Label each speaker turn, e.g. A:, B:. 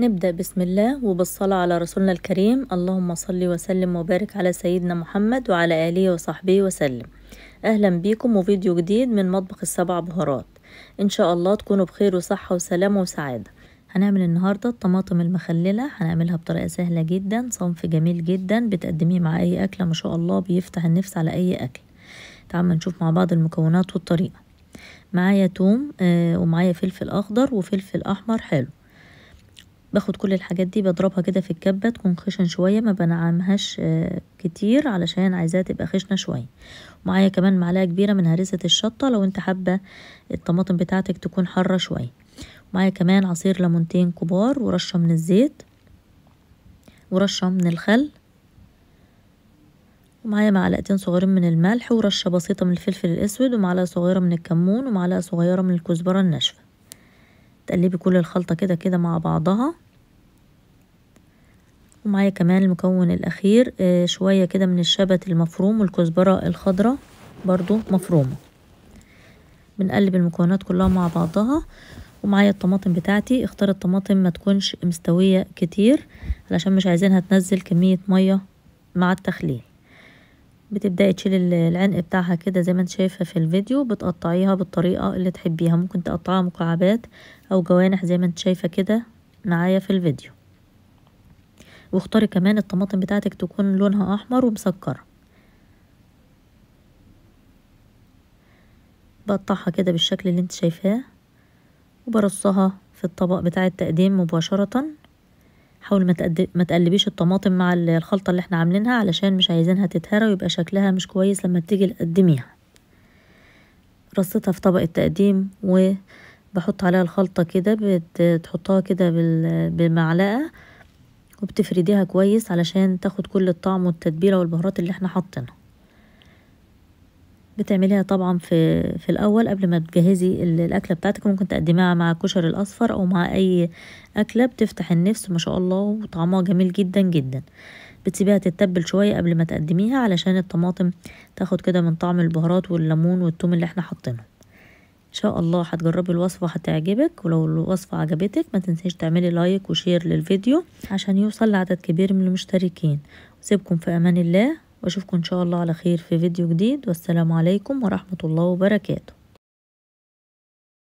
A: نبدأ بسم الله وبالصلاة على رسولنا الكريم اللهم صل وسلم وبارك على سيدنا محمد وعلى آله وصحبه وسلم أهلا بيكم وفيديو جديد من مطبخ السبع بهارات إن شاء الله تكونوا بخير وصحة وسلامة وسعادة هنعمل النهاردة الطماطم المخللة هنعملها بطريقة سهلة جدا صنف جميل جدا بتقدميه مع أي أكلة ما شاء الله بيفتح النفس على أي أكل تعالوا نشوف مع بعض المكونات والطريقة معايا توم آه، ومعايا فلفل أخضر وفلفل أحمر حلو باخد كل الحاجات دي بضربها كده في الكبة تكون خشن شوية ما بنعمهاش آه، كتير علشان عايزاها تبقى خشنة شوية ومعايا كمان معلقة كبيرة من هريسة الشطة لو انت حابة الطماطم بتاعتك تكون حارة شوية ومعايا كمان عصير ليمونتين كبار ورشة من الزيت ورشة من الخل ومعايا معلقتين صغيرين من الملح ورشة بسيطة من الفلفل الأسود ومعلقة صغيرة من الكمون ومعلقة صغيرة من الكزبرة الناشفة تقلبي كل الخلطة كده كده مع بعضها ومعايا كمان المكون الأخير آه، شوية كده من الشبت المفروم والكزبرة الخضراء برضو مفرومة بنقلب المكونات كلها مع بعضها ومعايا الطماطم بتاعتي اختار الطماطم ما تكونش مستوية كتير علشان مش عايزينها تنزل كمية مية مع التخليل بتبدأي تشيل العنق بتاعها كده زي ما انت شايفة في الفيديو بتقطعيها بالطريقة اللي تحبيها ممكن تقطعها مكعبات او جوانح زي ما انت شايفة كده معايا في الفيديو واختاري كمان الطماطم بتاعتك تكون لونها احمر ومسكر بقطعها كده بالشكل اللي انت شايفاه وبرصها في الطبق بتاع التقديم مباشرة حاول ما, ما تقلبيش الطماطم مع الخلطة اللي احنا عاملينها علشان مش عايزينها تتهرى ويبقى شكلها مش كويس لما بتيجي تقدميها رصيتها في طبق التقديم وبحط عليها الخلطة كده بتحطها كده بالمعلقة وبتفرديها كويس علشان تاخد كل الطعم والتتبيله والبهارات اللي احنا حاطينها بتعمليها طبعا في في الاول قبل ما تجهزي الاكله بتاعتك ممكن تقدميها مع كشر الاصفر او مع اي اكله بتفتح النفس ما شاء الله وطعمها جميل جدا جدا بتسيبيها تتبل شويه قبل ما تقدميها علشان الطماطم تاخد كده من طعم البهارات والليمون والثوم اللي احنا حاطينه ان شاء الله هتجربي الوصفه هتعجبك ولو الوصفه عجبتك ما تنسيش تعملي لايك وشير للفيديو عشان يوصل لعدد كبير من المشتركين سيبكم في امان الله واشوفكم ان شاء الله على خير في فيديو جديد والسلام عليكم ورحمه الله وبركاته